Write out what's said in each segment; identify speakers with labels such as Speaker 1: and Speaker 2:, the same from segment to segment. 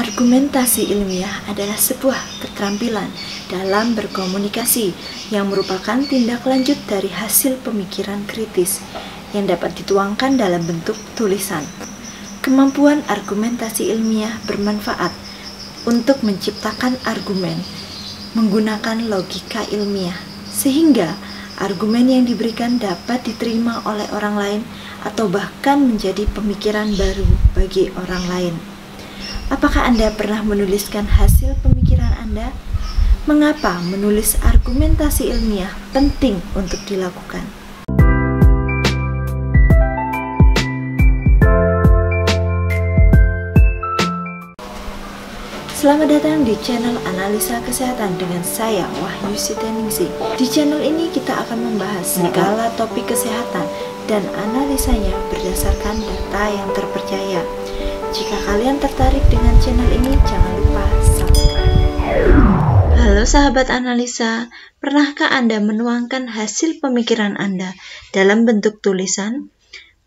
Speaker 1: Argumentasi ilmiah adalah sebuah keterampilan dalam berkomunikasi yang merupakan tindak lanjut dari hasil pemikiran kritis yang dapat dituangkan dalam bentuk tulisan. Kemampuan argumentasi ilmiah bermanfaat untuk menciptakan argumen menggunakan logika ilmiah, sehingga argumen yang diberikan dapat diterima oleh orang lain atau bahkan menjadi pemikiran baru bagi orang lain. Apakah Anda pernah menuliskan hasil pemikiran Anda? Mengapa menulis argumentasi ilmiah penting untuk dilakukan? Selamat datang di channel Analisa Kesehatan dengan saya Wahyu Siteningsi. Di channel ini kita akan membahas segala topik kesehatan dan analisanya berdasarkan data yang terpercaya. Jika kalian tertarik
Speaker 2: dengan channel ini, jangan lupa subscribe. Halo sahabat analisa, pernahkah Anda menuangkan hasil pemikiran Anda dalam bentuk tulisan?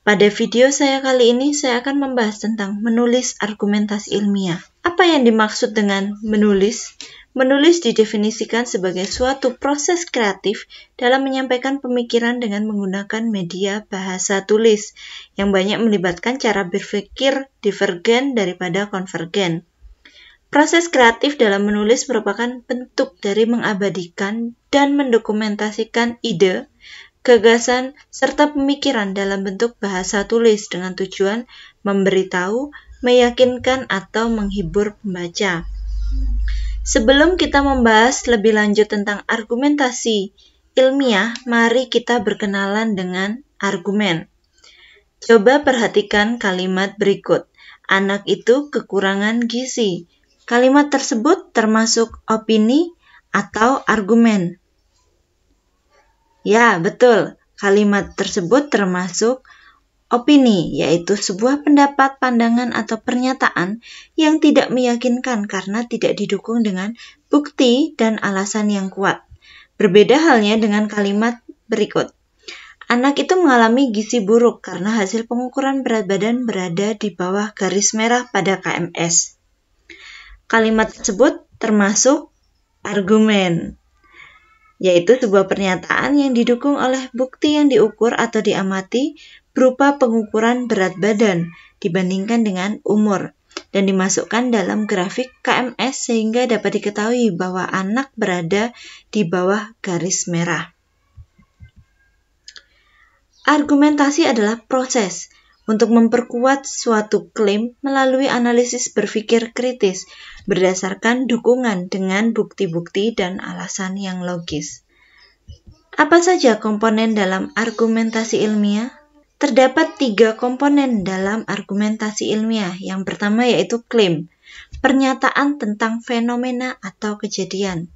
Speaker 2: Pada video saya kali ini, saya akan membahas tentang menulis argumentasi ilmiah. Apa yang dimaksud dengan menulis? Menulis didefinisikan sebagai suatu proses kreatif dalam menyampaikan pemikiran dengan menggunakan media bahasa tulis yang banyak melibatkan cara berpikir divergen daripada konvergen. Proses kreatif dalam menulis merupakan bentuk dari mengabadikan dan mendokumentasikan ide, gagasan, serta pemikiran dalam bentuk bahasa tulis dengan tujuan memberitahu, meyakinkan, atau menghibur pembaca. Sebelum kita membahas lebih lanjut tentang argumentasi ilmiah, mari kita berkenalan dengan argumen. Coba perhatikan kalimat berikut. Anak itu kekurangan gizi. Kalimat tersebut termasuk opini atau argumen. Ya, betul. Kalimat tersebut termasuk Opini yaitu sebuah pendapat, pandangan, atau pernyataan yang tidak meyakinkan karena tidak didukung dengan bukti dan alasan yang kuat. Berbeda halnya dengan kalimat berikut. Anak itu mengalami gizi buruk karena hasil pengukuran berat badan berada di bawah garis merah pada KMS. Kalimat tersebut termasuk argumen, yaitu sebuah pernyataan yang didukung oleh bukti yang diukur atau diamati berupa pengukuran berat badan dibandingkan dengan umur dan dimasukkan dalam grafik KMS sehingga dapat diketahui bahwa anak berada di bawah garis merah. Argumentasi adalah proses untuk memperkuat suatu klaim melalui analisis berpikir kritis berdasarkan dukungan dengan bukti-bukti dan alasan yang logis. Apa saja komponen dalam argumentasi ilmiah? Terdapat tiga komponen dalam argumentasi ilmiah. Yang pertama yaitu klaim, pernyataan tentang fenomena atau kejadian.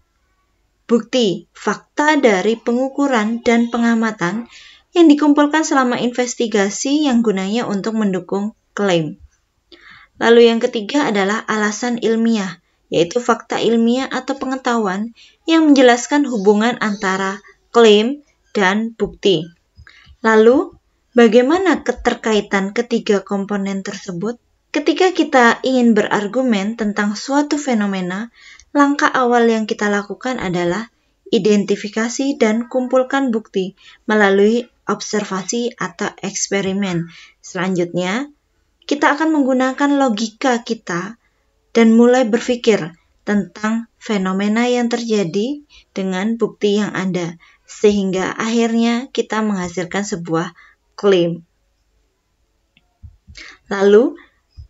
Speaker 2: Bukti, fakta dari pengukuran dan pengamatan yang dikumpulkan selama investigasi yang gunanya untuk mendukung klaim. Lalu yang ketiga adalah alasan ilmiah, yaitu fakta ilmiah atau pengetahuan yang menjelaskan hubungan antara klaim dan bukti. Lalu Bagaimana keterkaitan ketiga komponen tersebut? Ketika kita ingin berargumen tentang suatu fenomena, langkah awal yang kita lakukan adalah identifikasi dan kumpulkan bukti melalui observasi atau eksperimen. Selanjutnya, kita akan menggunakan logika kita dan mulai berpikir tentang fenomena yang terjadi dengan bukti yang ada, sehingga akhirnya kita menghasilkan sebuah klaim. Lalu,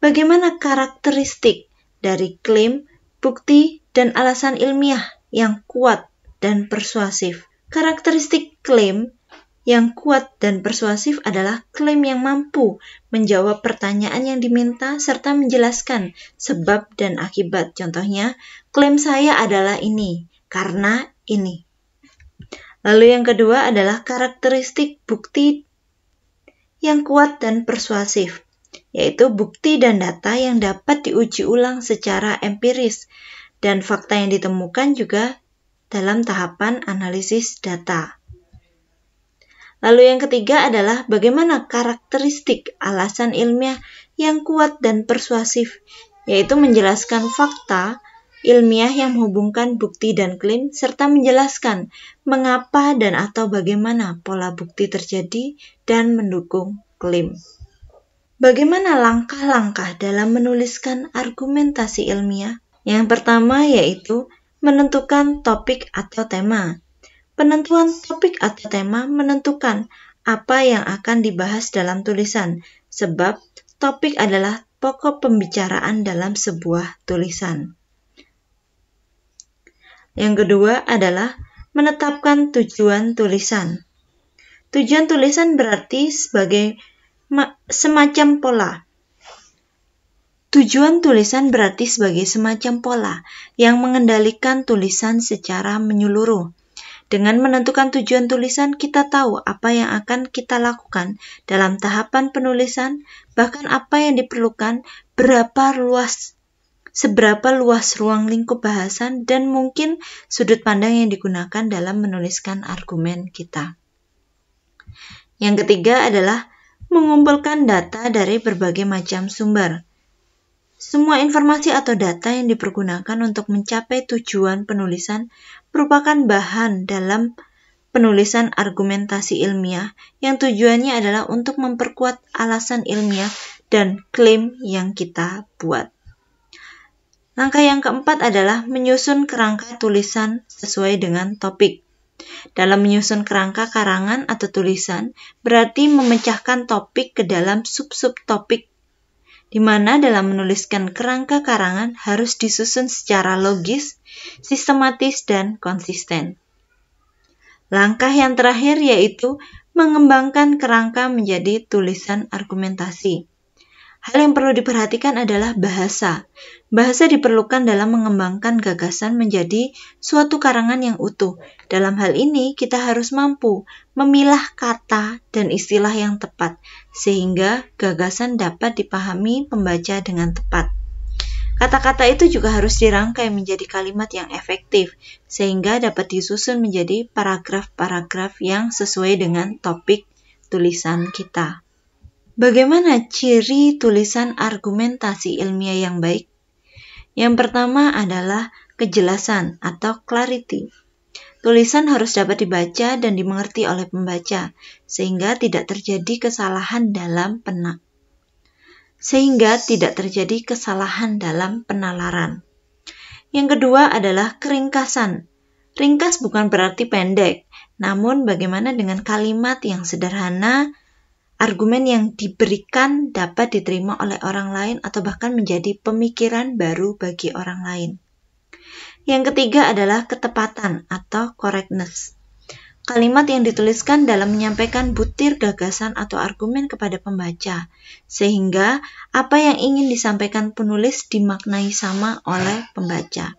Speaker 2: bagaimana karakteristik dari klaim, bukti, dan alasan ilmiah yang kuat dan persuasif? Karakteristik klaim yang kuat dan persuasif adalah klaim yang mampu menjawab pertanyaan yang diminta serta menjelaskan sebab dan akibat. Contohnya, klaim saya adalah ini karena ini. Lalu yang kedua adalah karakteristik bukti yang kuat dan persuasif, yaitu bukti dan data yang dapat diuji ulang secara empiris, dan fakta yang ditemukan juga dalam tahapan analisis data. Lalu, yang ketiga adalah bagaimana karakteristik alasan ilmiah yang kuat dan persuasif, yaitu menjelaskan fakta ilmiah yang menghubungkan bukti dan klaim serta menjelaskan mengapa dan atau bagaimana pola bukti terjadi dan mendukung klaim. Bagaimana langkah-langkah dalam menuliskan argumentasi ilmiah? Yang pertama yaitu menentukan topik atau tema. Penentuan topik atau tema menentukan apa yang akan dibahas dalam tulisan, sebab topik adalah pokok pembicaraan dalam sebuah tulisan. Yang kedua adalah menetapkan tujuan tulisan. Tujuan tulisan berarti sebagai semacam pola. Tujuan tulisan berarti sebagai semacam pola yang mengendalikan tulisan secara menyeluruh. Dengan menentukan tujuan tulisan, kita tahu apa yang akan kita lakukan dalam tahapan penulisan, bahkan apa yang diperlukan, berapa luas seberapa luas ruang lingkup bahasan dan mungkin sudut pandang yang digunakan dalam menuliskan argumen kita. Yang ketiga adalah mengumpulkan data dari berbagai macam sumber. Semua informasi atau data yang dipergunakan untuk mencapai tujuan penulisan merupakan bahan dalam penulisan argumentasi ilmiah yang tujuannya adalah untuk memperkuat alasan ilmiah dan klaim yang kita buat. Langkah yang keempat adalah menyusun kerangka tulisan sesuai dengan topik. Dalam menyusun kerangka karangan atau tulisan, berarti memecahkan topik ke dalam sub-sub topik, di mana dalam menuliskan kerangka karangan harus disusun secara logis, sistematis, dan konsisten. Langkah yang terakhir yaitu mengembangkan kerangka menjadi tulisan argumentasi. Hal yang perlu diperhatikan adalah bahasa. Bahasa diperlukan dalam mengembangkan gagasan menjadi suatu karangan yang utuh. Dalam hal ini, kita harus mampu memilah kata dan istilah yang tepat, sehingga gagasan dapat dipahami pembaca dengan tepat. Kata-kata itu juga harus dirangkai menjadi kalimat yang efektif, sehingga dapat disusun menjadi paragraf-paragraf yang sesuai dengan topik tulisan kita. Bagaimana ciri tulisan argumentasi ilmiah yang baik? Yang pertama adalah kejelasan atau clarity. Tulisan harus dapat dibaca dan dimengerti oleh pembaca, sehingga tidak terjadi kesalahan dalam penak. Sehingga tidak terjadi kesalahan dalam penalaran. Yang kedua adalah keringkasan. Ringkas bukan berarti pendek, namun bagaimana dengan kalimat yang sederhana, argumen yang diberikan dapat diterima oleh orang lain atau bahkan menjadi pemikiran baru bagi orang lain. Yang ketiga adalah ketepatan atau correctness. Kalimat yang dituliskan dalam menyampaikan butir gagasan atau argumen kepada pembaca, sehingga apa yang ingin disampaikan penulis dimaknai sama oleh pembaca.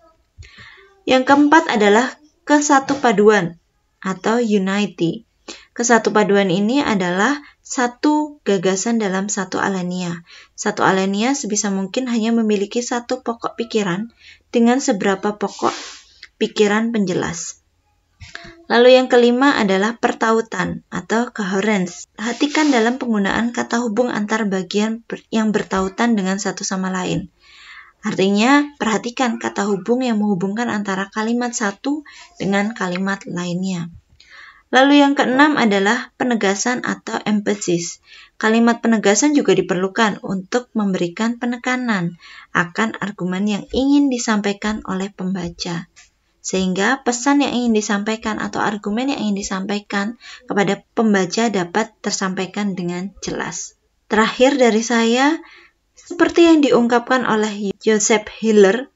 Speaker 2: Yang keempat adalah kesatupaduan atau unity. Kesatupaduan ini adalah satu gagasan dalam satu alenia. Satu alenia sebisa mungkin hanya memiliki satu pokok pikiran dengan seberapa pokok pikiran penjelas. Lalu yang kelima adalah pertautan atau coherence. Perhatikan dalam penggunaan kata hubung antar bagian yang bertautan dengan satu sama lain. Artinya, perhatikan kata hubung yang menghubungkan antara kalimat satu dengan kalimat lainnya. Lalu yang keenam adalah penegasan atau emphasis. Kalimat penegasan juga diperlukan untuk memberikan penekanan akan argumen yang ingin disampaikan oleh pembaca. Sehingga pesan yang ingin disampaikan atau argumen yang ingin disampaikan kepada pembaca dapat tersampaikan dengan jelas. Terakhir dari saya, seperti yang diungkapkan oleh Joseph Hiller,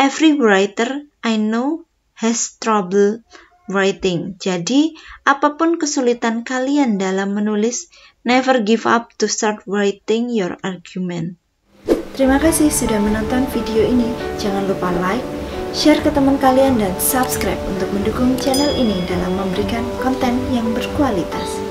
Speaker 2: every writer I know has trouble writing. Jadi, apapun kesulitan kalian dalam menulis, never give up to start writing your argument. Terima kasih
Speaker 1: sudah menonton video ini. Jangan lupa like, share ke teman kalian, dan subscribe untuk mendukung channel ini dalam memberikan konten yang berkualitas.